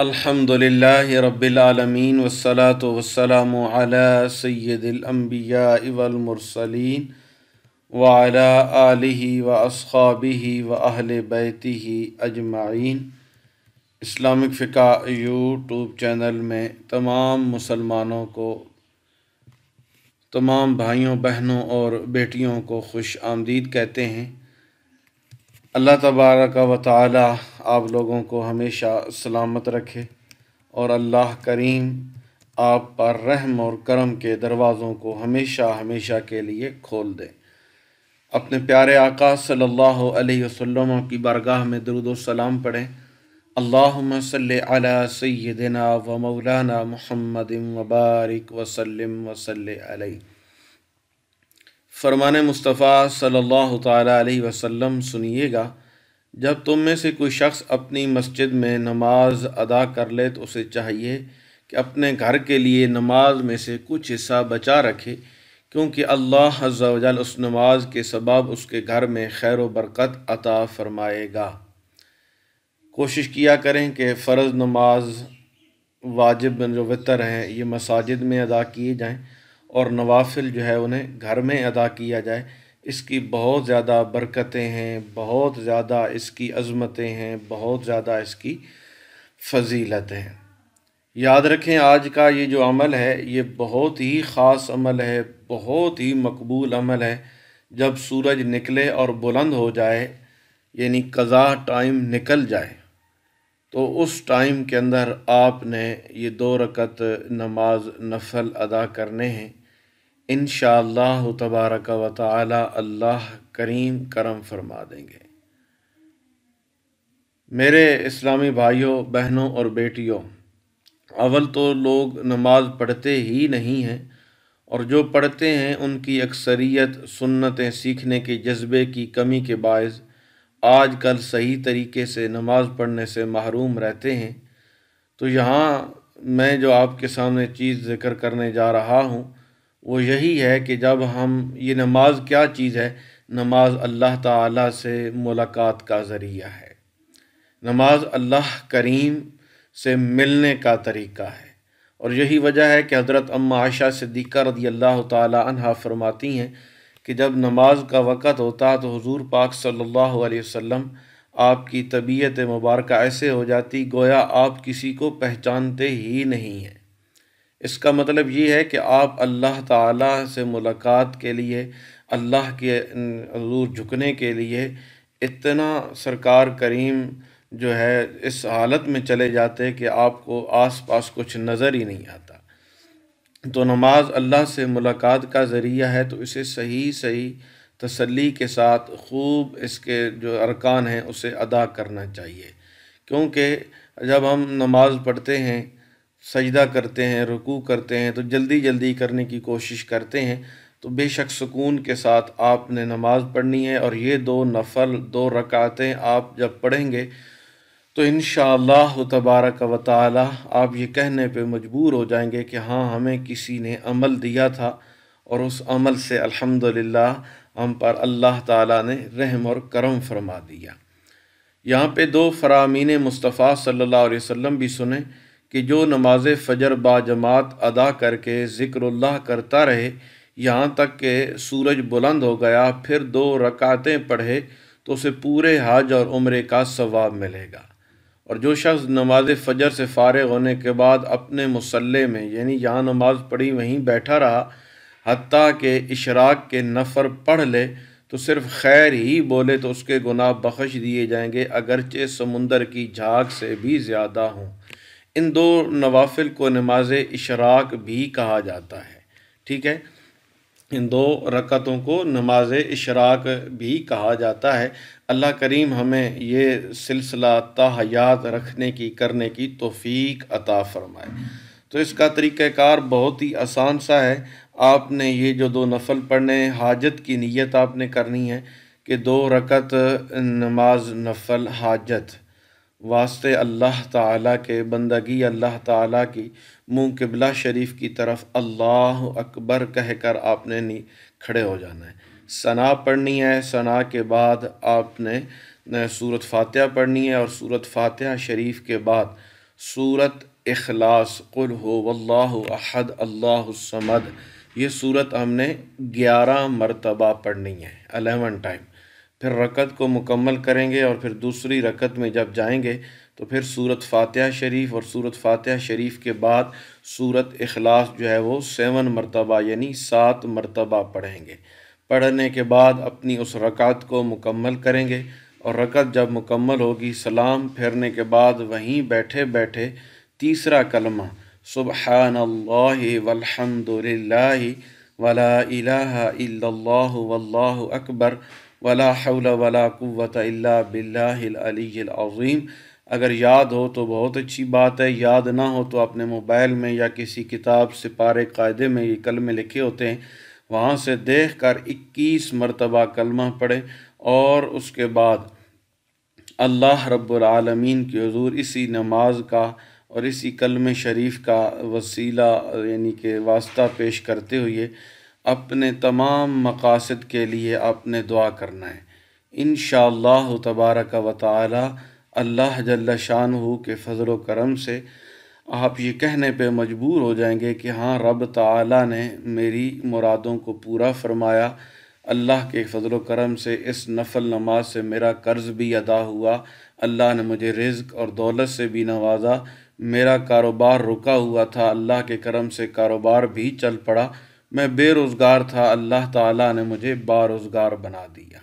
الحمد للہ رب العالمین و والسلام علی سید الانبیاء والمرسلین وعلى آلہ علی و بیتہ و اہل بیتی ہی اسلامک فقہ یوٹیوب چینل میں تمام مسلمانوں کو تمام بھائیوں بہنوں اور بیٹیوں کو خوش آمدید کہتے ہیں اللہ تبارک و تعالی آپ لوگوں کو ہمیشہ سلامت رکھے اور اللہ کریم آپ پر رحم اور کرم کے دروازوں کو ہمیشہ ہمیشہ کے لیے کھول دے اپنے پیارے آقا صلی اللہ علیہ وسلم کی بارگاہ میں درود و سلام پڑھیں اللہم صلی علی سیدنا و مولانا محمد وبارک وسلم وسل علیہ فرمان مصطفیٰ صلی اللہ تعالیٰ علیہ وسلم سنیے گا جب تم میں سے کوئی شخص اپنی مسجد میں نماز ادا کر لے تو اسے چاہیے کہ اپنے گھر کے لیے نماز میں سے کچھ حصہ بچا رکھے کیونکہ اللہ عز و جل اس نماز کے سبب اس کے گھر میں خیر و برکت عطا فرمائے گا کوشش کیا کریں کہ فرض نماز واجب جو وطر ہیں یہ مساجد میں ادا کیے جائیں اور نوافل جو ہے انہیں گھر میں ادا کیا جائے اس کی بہت زیادہ برکتیں ہیں بہت زیادہ اس کی عظمتیں ہیں بہت زیادہ اس کی فضیلتیں ہیں یاد رکھیں آج کا یہ جو عمل ہے یہ بہت ہی خاص عمل ہے بہت ہی مقبول عمل ہے جب سورج نکلے اور بلند ہو جائے یعنی قضا ٹائم نکل جائے تو اس ٹائم کے اندر آپ نے یہ دو رکت نماز نفل ادا کرنے ہیں ان شاء اللہ و تعالی اللہ کریم کرم فرما دیں گے میرے اسلامی بھائیوں بہنوں اور بیٹیوں اول تو لوگ نماز پڑھتے ہی نہیں ہیں اور جو پڑھتے ہیں ان کی اکثریت سنتیں سیکھنے کے جذبے کی کمی کے باعث آج کل صحیح طریقے سے نماز پڑھنے سے محروم رہتے ہیں تو یہاں میں جو آپ کے سامنے چیز ذکر کرنے جا رہا ہوں وہ یہی ہے کہ جب ہم یہ نماز کیا چیز ہے نماز اللہ تعالیٰ سے ملاقات کا ذریعہ ہے نماز اللہ کریم سے ملنے کا طریقہ ہے اور یہی وجہ ہے کہ حضرت عماں عائشہ صدیقہ رضی اللہ تعالیٰ عنہ فرماتی ہیں کہ جب نماز کا وقت ہوتا تو حضور پاک صلی اللہ علیہ وسلم آپ کی طبیعت مبارکہ ایسے ہو جاتی گویا آپ کسی کو پہچانتے ہی نہیں ہیں اس کا مطلب یہ ہے کہ آپ اللہ تعالیٰ سے ملاقات کے لیے اللہ کے حضور جھکنے کے لیے اتنا سرکار کریم جو ہے اس حالت میں چلے جاتے کہ آپ کو آس پاس کچھ نظر ہی نہیں آتا تو نماز اللہ سے ملاقات کا ذریعہ ہے تو اسے صحیح صحیح تسلی کے ساتھ خوب اس کے جو ارکان ہیں اسے ادا کرنا چاہیے کیونکہ جب ہم نماز پڑھتے ہیں سجدہ کرتے ہیں رکوع کرتے ہیں تو جلدی جلدی کرنے کی کوشش کرتے ہیں تو بے شک سکون کے ساتھ آپ نے نماز پڑھنی ہے اور یہ دو نفل دو رکعتیں آپ جب پڑھیں گے تو انشاءاللہ تبارک و تعالی آپ یہ کہنے پہ مجبور ہو جائیں گے کہ ہاں ہمیں کسی نے عمل دیا تھا اور اس عمل سے الحمدللہ ہم پر اللہ تعالیٰ نے رحم اور کرم فرما دیا یہاں پہ دو فرامین مصطفیٰ صلی اللہ علیہ وسلم بھی سنیں کہ جو نماز فجر با جماعت ادا کر کے ذکر اللہ کرتا رہے یہاں تک کہ سورج بلند ہو گیا پھر دو رکعتیں پڑھے تو اسے پورے حج اور عمرے کا ثواب ملے گا اور جو شخص نماز فجر سے فارغ ہونے کے بعد اپنے مسلح میں یعنی جہاں نماز پڑھی وہیں بیٹھا رہا حتیٰ کہ اشراق کے نفر پڑھ لے تو صرف خیر ہی بولے تو اس کے گناہ بخش دیے جائیں گے اگرچہ سمندر کی جھاگ سے بھی زیادہ ہوں ان دو نوافل کو نماز اشراق بھی کہا جاتا ہے ٹھیک ہے ان دو رکعتوں کو نماز اشراق بھی کہا جاتا ہے اللہ کریم ہمیں یہ سلسلہ طاح رکھنے کی کرنے کی توفیق عطا فرمائے تو اس کا طریقہ کار بہت ہی آسان سا ہے آپ نے یہ جو دو نفل پڑھنے حاجت کی نیت آپ نے کرنی ہے کہ دو رکعت نماز نفل حاجت واسطے اللہ تعالیٰ کے بندگی اللہ تعالیٰ کی منہ قبلہ شریف کی طرف اللہ اکبر کہہ کر آپ نے کھڑے ہو جانا ہے ثنا پڑھنی ہے ثنا کے بعد آپ نے سورت فاتحہ پڑھنی ہے اور صورت فاتحہ شریف کے بعد صورت اخلاص قل ہو واللہ احد اللہ السمد یہ صورت ہم نے گیارہ مرتبہ پڑھنی ہے الیون ٹائم پھر رکت کو مکمل کریں گے اور پھر دوسری رکت میں جب جائیں گے تو پھر سورت فاتحہ شریف اور سورت فاتحہ شریف کے بعد سورت اخلاص جو ہے وہ سیون مرتبہ یعنی سات مرتبہ پڑھیں گے پڑھنے کے بعد اپنی اس رکعت کو مکمل کریں گے اور رکعت جب مکمل ہوگی سلام پھیرنے کے بعد وہیں بیٹھے بیٹھے تیسرا کلمہ سبحان اللہ والحمد للہ ولا الہ الا اللہ واللہ اکبر ولا حول ولا قوت الا باللہ العلی العظیم اگر یاد ہو تو بہت اچھی بات ہے یاد نہ ہو تو اپنے موبائل میں یا کسی کتاب سے پارے قاعدے میں یہ کلمے لکھے ہوتے ہیں وہاں سے دیکھ کر اکیس مرتبہ کلمہ پڑھیں اور اس کے بعد اللہ رب العالمین کی حضور اسی نماز کا اور اسی کلم شریف کا وسیلہ یعنی کہ واسطہ پیش کرتے ہوئے اپنے تمام مقاصد کے لیے آپ نے دعا کرنا ہے انشاءاللہ اللہ تبارک و تعالی اللہ جل شان ہو کے فضل و کرم سے آپ یہ کہنے پہ مجبور ہو جائیں گے کہ ہاں رب تعالی نے میری مرادوں کو پورا فرمایا اللہ کے فضل و کرم سے اس نفل نماز سے میرا قرض بھی ادا ہوا اللہ نے مجھے رزق اور دولت سے بھی نوازا میرا کاروبار رکا ہوا تھا اللہ کے کرم سے کاروبار بھی چل پڑا میں بے روزگار تھا اللہ تعالیٰ نے مجھے باروزگار بنا دیا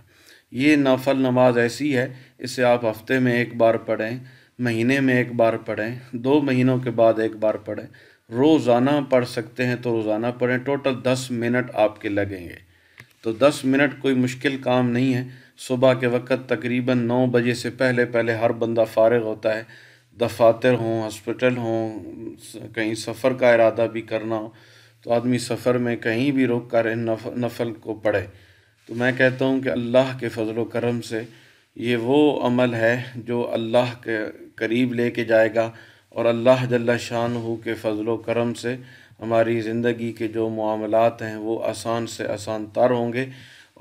یہ نفل نماز ایسی ہے اسے آپ ہفتے میں ایک بار پڑھیں مہینے میں ایک بار پڑھیں دو مہینوں کے بعد ایک بار پڑھیں روزانہ پڑھ سکتے ہیں تو روزانہ پڑھیں ٹوٹل دس منٹ آپ کے لگیں گے تو دس منٹ کوئی مشکل کام نہیں ہے صبح کے وقت تقریباً نو بجے سے پہلے پہلے ہر بندہ فارغ ہوتا ہے دفاتر ہوں ہاسپٹل ہوں کہیں سفر کا ارادہ بھی کرنا ہو تو آدمی سفر میں کہیں بھی رک کر ان نفل کو پڑھے تو میں کہتا ہوں کہ اللہ کے فضل و کرم سے یہ وہ عمل ہے جو اللہ کے قریب لے کے جائے گا اور اللہ جل شان ہو کے فضل و کرم سے ہماری زندگی کے جو معاملات ہیں وہ آسان سے آسان تر ہوں گے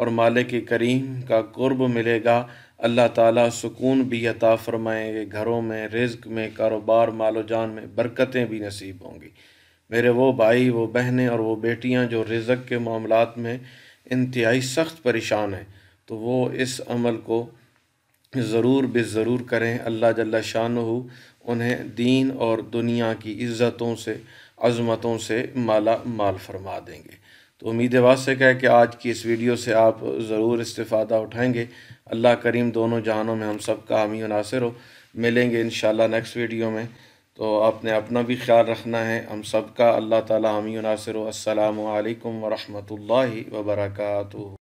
اور مالک کریم کا قرب ملے گا اللہ تعالیٰ سکون بھی عطا فرمائیں گے گھروں میں رزق میں کاروبار مال و جان میں برکتیں بھی نصیب ہوں گی میرے وہ بھائی وہ بہنیں اور وہ بیٹیاں جو رزق کے معاملات میں انتہائی سخت پریشان ہیں تو وہ اس عمل کو ضرور بے ضرور کریں اللہ جل شان ہو انہیں دین اور دنیا کی عزتوں سے عظمتوں سے مالا مال فرما دیں گے تو امید واضح ہے کہ آج کی اس ویڈیو سے آپ ضرور استفادہ اٹھائیں گے اللہ کریم دونوں جہانوں میں ہم سب کا حامی و ناصر ہو ملیں گے انشاءاللہ نیکس نیکسٹ ویڈیو میں تو آپ نے اپنا بھی خیال رکھنا ہے ہم سب کا اللہ تعالیٰ ناصر و السلام علیکم ورحمۃ اللہ وبرکاتہ